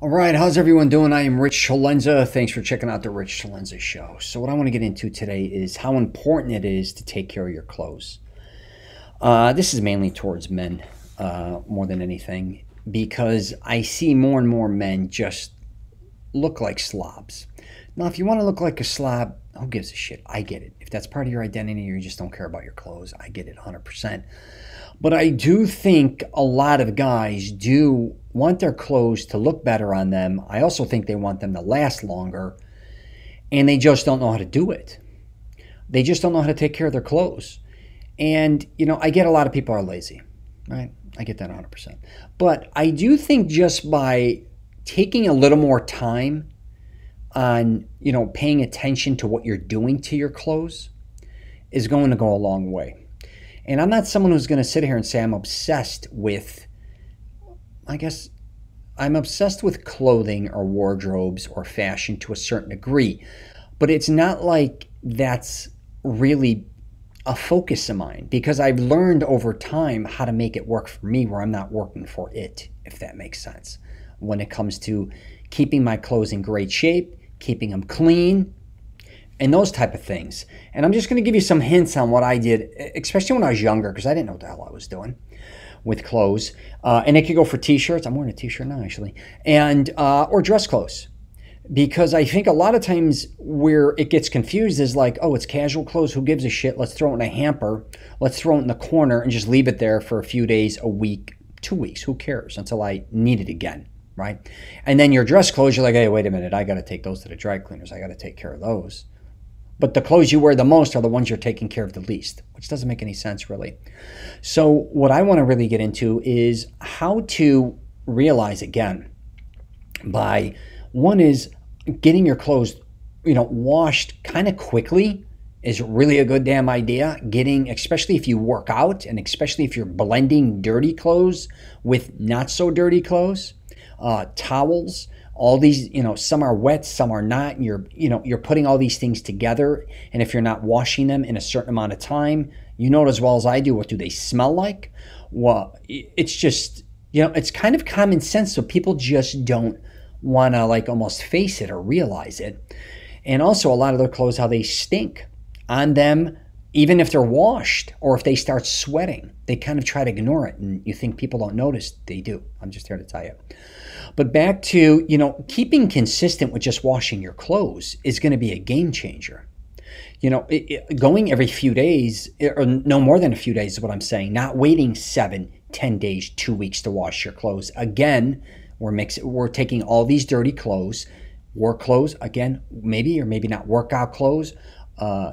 All right, how's everyone doing? I am Rich Chalenza. Thanks for checking out the Rich Chalenza Show. So, what I want to get into today is how important it is to take care of your clothes. Uh, this is mainly towards men uh, more than anything because I see more and more men just look like slobs. Now, if you want to look like a slob, who gives a shit? I get it. If that's part of your identity or you just don't care about your clothes, I get it 100%. But I do think a lot of guys do want their clothes to look better on them. I also think they want them to last longer, and they just don't know how to do it. They just don't know how to take care of their clothes. And, you know, I get a lot of people are lazy, right? I get that 100%. But I do think just by taking a little more time on, you know, paying attention to what you're doing to your clothes is going to go a long way. And I'm not someone who's going to sit here and say I'm obsessed with, I guess, I'm obsessed with clothing or wardrobes or fashion to a certain degree. But it's not like that's really a focus of mine because I've learned over time how to make it work for me where I'm not working for it, if that makes sense. When it comes to keeping my clothes in great shape, keeping them clean, and those type of things. And I'm just going to give you some hints on what I did, especially when I was younger, because I didn't know what the hell I was doing with clothes. Uh, and it could go for t-shirts. I'm wearing a t-shirt now, actually, and uh, or dress clothes, because I think a lot of times where it gets confused is like, oh, it's casual clothes. Who gives a shit? Let's throw it in a hamper. Let's throw it in the corner and just leave it there for a few days, a week, two weeks. Who cares? Until I need it again right? And then your dress clothes, you're like, hey, wait a minute, I got to take those to the dry cleaners. I got to take care of those but the clothes you wear the most are the ones you're taking care of the least, which doesn't make any sense really. So, what I want to really get into is how to realize again by one is getting your clothes, you know, washed kind of quickly is really a good damn idea. Getting, especially if you work out and especially if you're blending dirty clothes with not so dirty clothes uh, towels all these you know some are wet some are not and you're you know you're putting all these things together and if you're not washing them in a certain amount of time you know it as well as i do what do they smell like well it's just you know it's kind of common sense so people just don't want to like almost face it or realize it and also a lot of their clothes how they stink on them even if they're washed or if they start sweating, they kind of try to ignore it. And you think people don't notice, they do. I'm just here to tell you. But back to, you know, keeping consistent with just washing your clothes is going to be a game changer. You know, it, it, going every few days, eh, or no more than a few days is what I'm saying, not waiting seven, ten days, two weeks to wash your clothes. Again, we're, mix, we're taking all these dirty clothes, work clothes, again, maybe or maybe not workout clothes, uh,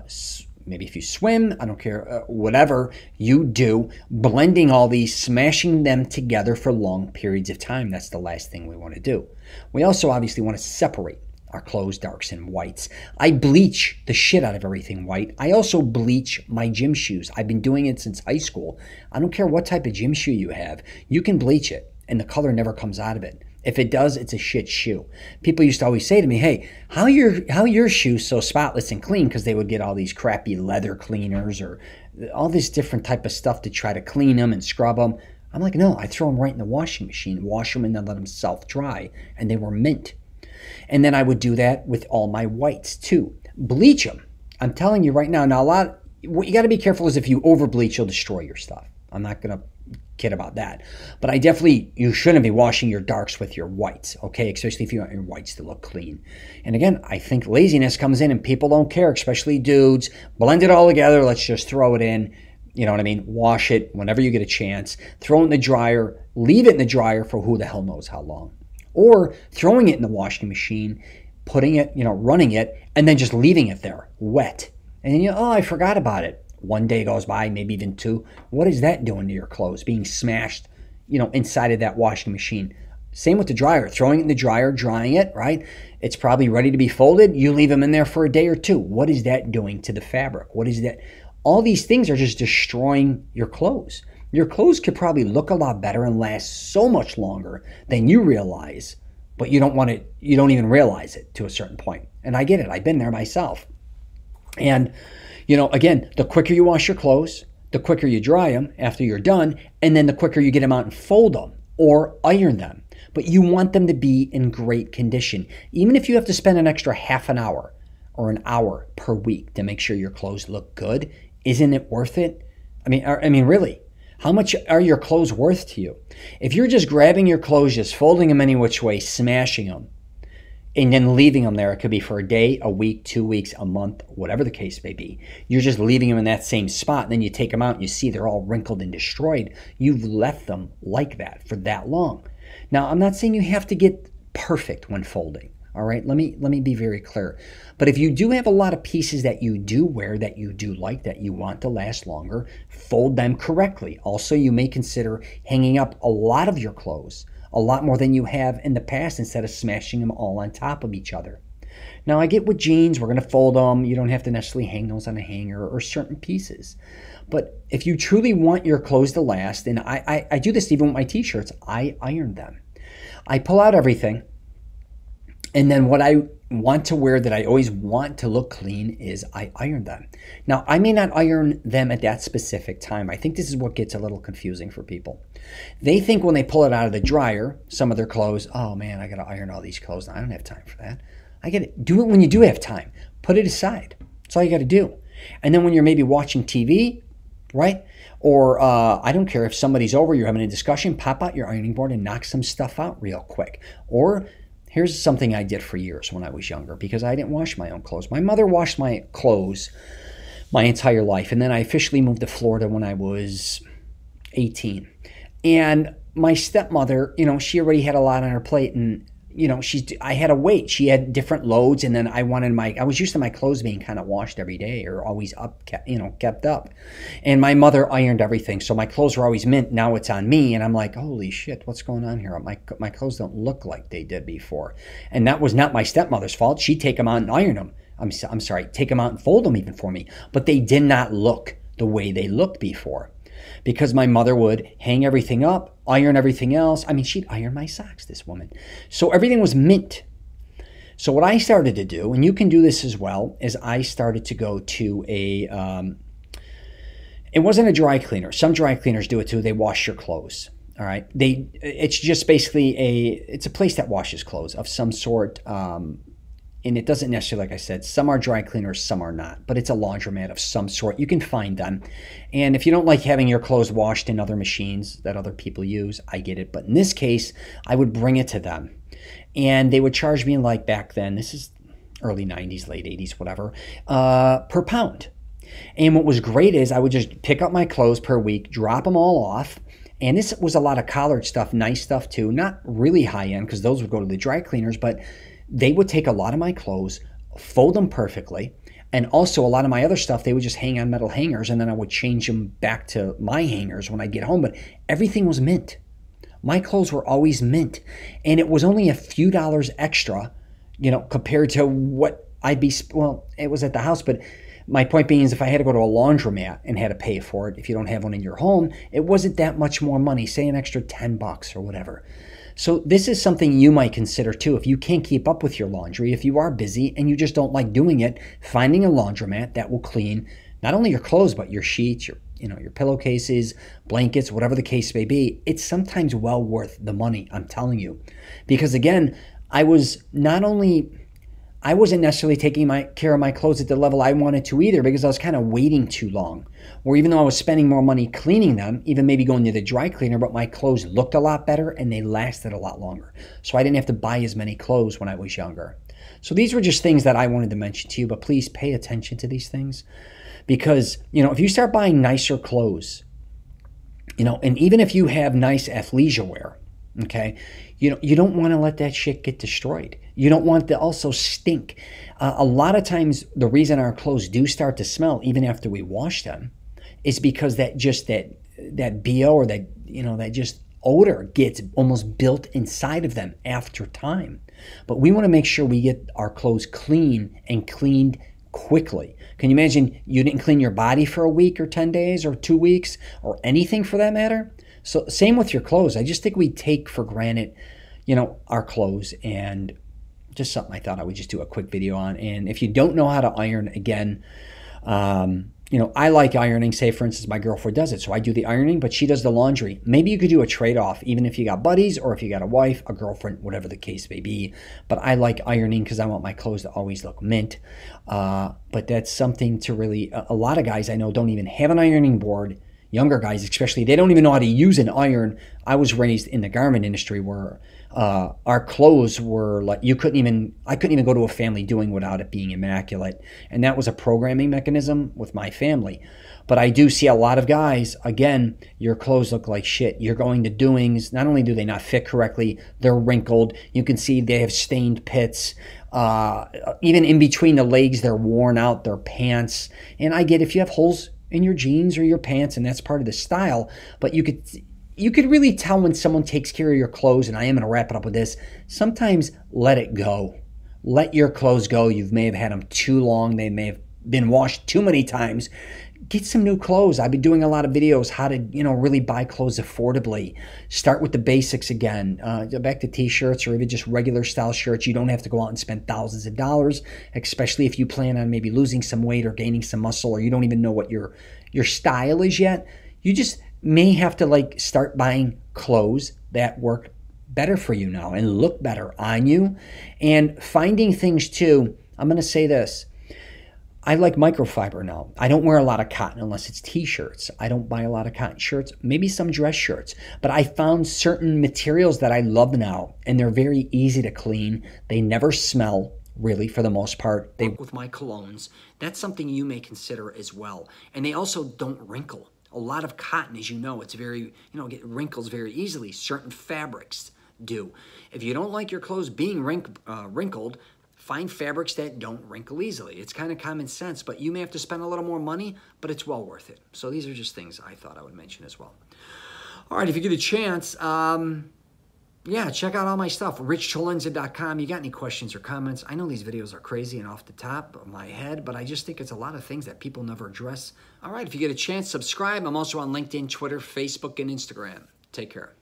maybe if you swim, I don't care, uh, whatever you do, blending all these, smashing them together for long periods of time. That's the last thing we want to do. We also obviously want to separate our clothes, darks, and whites. I bleach the shit out of everything white. I also bleach my gym shoes. I've been doing it since high school. I don't care what type of gym shoe you have, you can bleach it, and the color never comes out of it. If it does, it's a shit shoe. People used to always say to me, "Hey, how your how your shoes so spotless and clean?" Because they would get all these crappy leather cleaners or all this different type of stuff to try to clean them and scrub them. I'm like, no, I throw them right in the washing machine, wash them, and then let them self dry, and they were mint. And then I would do that with all my whites too, bleach them. I'm telling you right now. Now a lot, what you got to be careful is if you over bleach, you'll destroy your stuff. I'm not gonna kid about that. But I definitely, you shouldn't be washing your darks with your whites, okay? Especially if you want your whites to look clean. And again, I think laziness comes in and people don't care, especially dudes. Blend it all together, let's just throw it in. You know what I mean? Wash it whenever you get a chance. Throw it in the dryer, leave it in the dryer for who the hell knows how long. Or throwing it in the washing machine, putting it, you know, running it, and then just leaving it there wet. And then you, know, oh, I forgot about it one day goes by, maybe even two. What is that doing to your clothes? Being smashed, you know, inside of that washing machine. Same with the dryer, throwing it in the dryer, drying it, right? It's probably ready to be folded. You leave them in there for a day or two. What is that doing to the fabric? What is that? All these things are just destroying your clothes. Your clothes could probably look a lot better and last so much longer than you realize, but you don't want to, you don't even realize it to a certain point. And I get it. I've been there myself. And you know, again, the quicker you wash your clothes, the quicker you dry them after you're done, and then the quicker you get them out and fold them or iron them. But you want them to be in great condition, even if you have to spend an extra half an hour or an hour per week to make sure your clothes look good. Isn't it worth it? I mean, I mean, really, how much are your clothes worth to you? If you're just grabbing your clothes, just folding them any which way, smashing them, and then leaving them there. It could be for a day, a week, two weeks, a month, whatever the case may be. You're just leaving them in that same spot. And then you take them out and you see they're all wrinkled and destroyed. You've left them like that for that long. Now, I'm not saying you have to get perfect when folding. All right, let me let me be very clear. But if you do have a lot of pieces that you do wear that you do like that you want to last longer, fold them correctly. Also, you may consider hanging up a lot of your clothes a lot more than you have in the past instead of smashing them all on top of each other. Now, I get with jeans, we're going to fold them. You don't have to necessarily hang those on a hanger or certain pieces. But if you truly want your clothes to last, and I, I, I do this even with my t shirts, I iron them. I pull out everything. And then what I want to wear that I always want to look clean is I iron them. Now, I may not iron them at that specific time. I think this is what gets a little confusing for people. They think when they pull it out of the dryer, some of their clothes, oh man, I got to iron all these clothes. I don't have time for that. I get it. Do it when you do have time. Put it aside. That's all you got to do. And then when you're maybe watching TV, right? Or uh, I don't care if somebody's over, you're having a discussion, pop out your ironing board and knock some stuff out real quick. Or Here's something I did for years when I was younger because I didn't wash my own clothes. My mother washed my clothes my entire life, and then I officially moved to Florida when I was 18. And my stepmother, you know, she already had a lot on her plate, and you know, she's, I had a weight. She had different loads, and then I wanted my, I was used to my clothes being kind of washed every day or always up, kept, you know, kept up. And my mother ironed everything. So my clothes were always mint. Now it's on me. And I'm like, holy shit, what's going on here? My, my clothes don't look like they did before. And that was not my stepmother's fault. She'd take them out and iron them. I'm, I'm sorry, take them out and fold them even for me. But they did not look the way they looked before because my mother would hang everything up, iron everything else. I mean, she'd iron my socks, this woman. So everything was mint. So what I started to do, and you can do this as well, is I started to go to a. Um, it wasn't a dry cleaner. Some dry cleaners do it too. They wash your clothes. All right. They. It's just basically a. It's a place that washes clothes of some sort. Um, and it doesn't necessarily, like I said, some are dry cleaners, some are not, but it's a laundromat of some sort. You can find them. And if you don't like having your clothes washed in other machines that other people use, I get it. But in this case, I would bring it to them. And they would charge me, like back then, this is early 90s, late 80s, whatever, uh, per pound. And what was great is I would just pick up my clothes per week, drop them all off. And this was a lot of collared stuff, nice stuff too, not really high end because those would go to the dry cleaners, but they would take a lot of my clothes, fold them perfectly, and also a lot of my other stuff they would just hang on metal hangers and then I would change them back to my hangers when I get home. But everything was mint. My clothes were always mint, and it was only a few dollars extra, you know, compared to what I'd be. Well, it was at the house, but my point being is if I had to go to a laundromat and had to pay for it, if you don't have one in your home, it wasn't that much more money, say an extra 10 bucks or whatever. So, this is something you might consider too. If you can't keep up with your laundry, if you are busy and you just don't like doing it, finding a laundromat that will clean not only your clothes, but your sheets, your you know, your pillowcases, blankets, whatever the case may be, it's sometimes well worth the money, I'm telling you. Because again, I was not only I wasn't necessarily taking my care of my clothes at the level I wanted to either because I was kind of waiting too long. Or even though I was spending more money cleaning them, even maybe going to the dry cleaner, but my clothes looked a lot better and they lasted a lot longer. So I didn't have to buy as many clothes when I was younger. So these were just things that I wanted to mention to you, but please pay attention to these things because, you know, if you start buying nicer clothes, you know, and even if you have nice athleisure wear, Okay, you know you don't want to let that shit get destroyed. You don't want to also stink. Uh, a lot of times, the reason our clothes do start to smell even after we wash them is because that just that that bo or that you know that just odor gets almost built inside of them after time. But we want to make sure we get our clothes clean and cleaned quickly. Can you imagine you didn't clean your body for a week or 10 days or two weeks or anything for that matter? So, same with your clothes. I just think we take for granted, you know, our clothes and just something I thought I would just do a quick video on. And if you don't know how to iron, again, um, you know, I like ironing. Say, for instance, my girlfriend does it, so I do the ironing, but she does the laundry. Maybe you could do a trade off, even if you got buddies or if you got a wife, a girlfriend, whatever the case may be. But I like ironing because I want my clothes to always look mint. Uh, but that's something to really, a, a lot of guys I know don't even have an ironing board younger guys, especially, they don't even know how to use an iron. I was raised in the garment industry where uh, our clothes were like you couldn't even I couldn't even go to a family doing without it being immaculate, and that was a programming mechanism with my family. But I do see a lot of guys. Again, your clothes look like shit. You're going to doings. Not only do they not fit correctly, they're wrinkled. You can see they have stained pits. Uh, even in between the legs, they're worn out. Their pants. And I get if you have holes in your jeans or your pants, and that's part of the style. But you could you could really tell when someone takes care of your clothes, and I am gonna wrap it up with this. Sometimes let it go. Let your clothes go. You may have had them too long. They may have been washed too many times get some new clothes. I've been doing a lot of videos how to, you know, really buy clothes affordably. Start with the basics again. Uh, back to t-shirts or even just regular style shirts. You don't have to go out and spend thousands of dollars, especially if you plan on maybe losing some weight or gaining some muscle or you don't even know what your your style is yet. You just may have to like start buying clothes that work better for you now and look better on you and finding things too. I'm going to say this I like microfiber now. I don't wear a lot of cotton unless it's t shirts. I don't buy a lot of cotton shirts, maybe some dress shirts, but I found certain materials that I love now and they're very easy to clean. They never smell really for the most part. They work with my colognes. That's something you may consider as well. And they also don't wrinkle. A lot of cotton, as you know, it's very, you know, get wrinkles very easily. Certain fabrics do. If you don't like your clothes being wrink, uh, wrinkled, Find fabrics that don't wrinkle easily. It's kind of common sense, but you may have to spend a little more money, but it's well worth it. So these are just things I thought I would mention as well. All right, if you get a chance, um, yeah, check out all my stuff, richcholenza.com. You got any questions or comments? I know these videos are crazy and off the top of my head, but I just think it's a lot of things that people never address. All right, if you get a chance, subscribe. I'm also on LinkedIn, Twitter, Facebook, and Instagram. Take care.